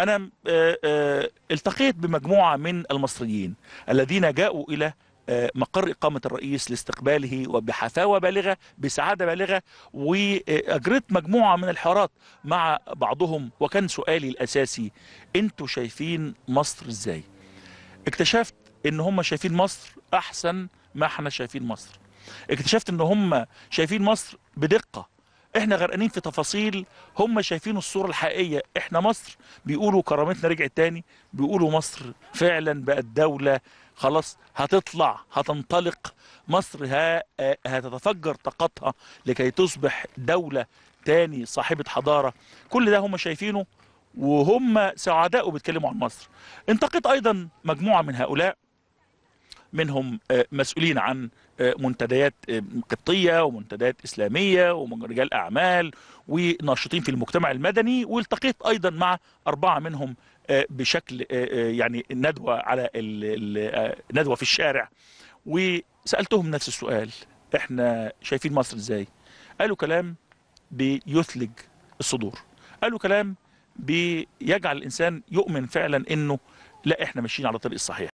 أنا آه، آه، التقيت بمجموعة من المصريين الذين جاءوا إلى آه، مقر إقامة الرئيس لاستقباله وبحفاوة بالغة بسعادة بالغة وأجريت مجموعة من الحوارات مع بعضهم وكان سؤالي الأساسي أنتوا شايفين مصر إزاي؟ اكتشفت ان هم شايفين مصر احسن ما احنا شايفين مصر اكتشفت ان هم شايفين مصر بدقه احنا غرقانين في تفاصيل هم شايفين الصوره الحقيقيه احنا مصر بيقولوا كرامتنا رجعت تاني بيقولوا مصر فعلا بقت دوله خلاص هتطلع هتنطلق مصر ها هتتفجر طاقتها لكي تصبح دوله تاني صاحبه حضاره كل ده هم شايفينه وهم سعداء وبيتكلموا عن مصر انتقد ايضا مجموعه من هؤلاء منهم آه، مسؤولين عن آه، منتديات آه، قبطيه ومنتديات اسلاميه ورجال اعمال وناشطين في المجتمع المدني والتقيت ايضا مع اربعه منهم بشكل يعني ندوه على ندوه في الشارع وسالتهم نفس السؤال احنا شايفين مصر ازاي قالوا كلام بيثلج الصدور قالوا كلام بيجعل الانسان يؤمن فعلا انه لا احنا ماشيين على الطريق الصحيح